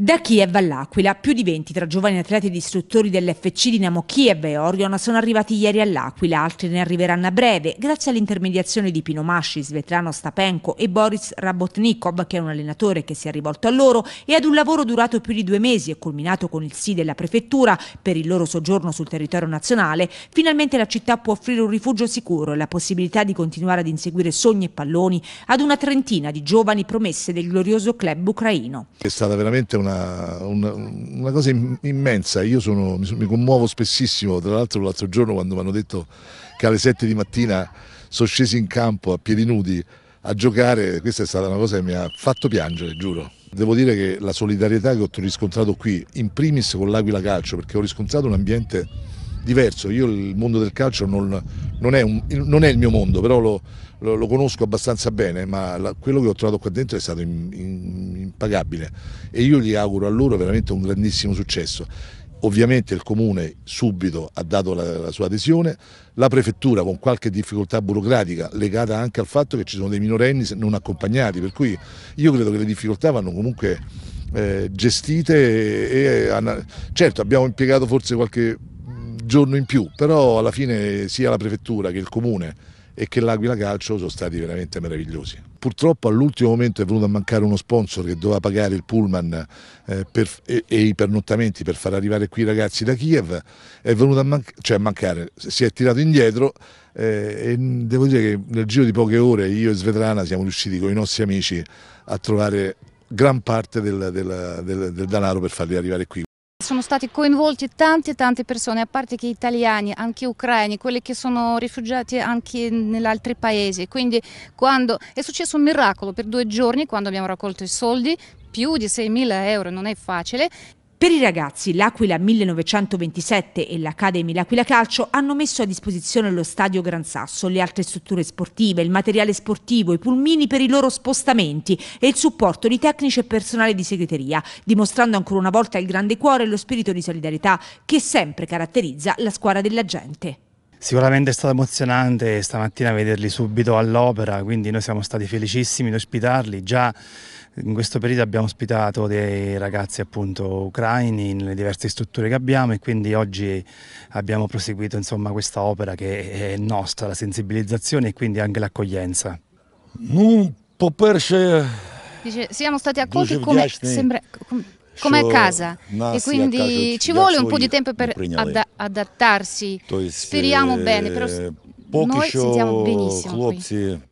Da Kiev all'Aquila, più di 20 tra giovani atleti e istruttori dell'FC Dinamo Kiev e Orion sono arrivati ieri all'Aquila, altri ne arriveranno a breve, grazie all'intermediazione di Pino Masci, Svetlano Stapenko e Boris Rabotnikov, che è un allenatore che si è rivolto a loro, e ad un lavoro durato più di due mesi e culminato con il sì della prefettura per il loro soggiorno sul territorio nazionale, finalmente la città può offrire un rifugio sicuro e la possibilità di continuare ad inseguire sogni e palloni ad una trentina di giovani promesse del glorioso club ucraino. È stata veramente una una, una, una cosa immensa. Io sono, mi, mi, commuovo spessissimo, tra l'altro l'altro giorno quando mi hanno detto che alle 7 di mattina sono scesi in campo a piedi nudi a giocare, questa è stata una cosa che mi ha fatto piangere, giuro. Devo dire che la solidarietà che ho riscontrato qui, in primis con l'Aquila Calcio, perché ho riscontrato un ambiente diverso. Io il mondo del calcio non, non è, un, non è il mio mondo, però lo, lo, lo conosco abbastanza bene, ma la, quello che ho trovato qua dentro è stato in, in, impagabile e io gli auguro a loro veramente un grandissimo successo. Ovviamente il comune subito ha dato la, la, sua adesione, la prefettura con qualche difficoltà burocratica legata anche al fatto che ci sono dei minorenni non accompagnati, per cui io credo che le difficoltà vanno comunque eh, gestite e, e certo abbiamo impiegato forse qualche giorno in più, però alla fine sia la prefettura che il comune e che l'Aquila Calcio sono stati veramente meravigliosi. Purtroppo all'ultimo momento è venuto a mancare uno sponsor che doveva pagare il pullman eh, per, e, e, i pernottamenti per far arrivare qui i ragazzi da Kiev, è venuto a, manca cioè a mancare, si è tirato indietro eh, e devo dire che nel giro di poche ore io e Svetrana siamo riusciti con i nostri amici a trovare gran parte del, del, del, del denaro per farli arrivare qui. Sono stati coinvolti tante tante persone, a parte che italiani, anche ucraini, quelli che sono rifugiati anche negli altri paesi. Quindi quando è successo un miracolo per due giorni, quando abbiamo raccolto i soldi, più di 6.000 euro, non è facile, per i ragazzi, l'Aquila 1927 e l'Academy L'Aquila Calcio hanno messo a disposizione lo stadio Gran Sasso, le altre strutture sportive, il materiale sportivo, i pulmini per i loro spostamenti e il supporto di tecnici e personale di segreteria, dimostrando ancora una volta il grande cuore e lo spirito di solidarietà che sempre caratterizza la squadra della gente. Sicuramente è stato emozionante stamattina vederli subito all'opera, quindi noi siamo stati felicissimi di ospitarli. Già in questo periodo abbiamo ospitato dei ragazzi appunto ucraini nelle diverse strutture che abbiamo e quindi oggi abbiamo proseguito insomma questa opera che è nostra, la sensibilizzazione e quindi anche l'accoglienza. Ну, по-перше, siamo stati accolti come sempre come a casa e quindi ci vuole un po' di tempo per ad adattarsi. Speriamo eh, bene, però Поки noi sentiamo benissimo.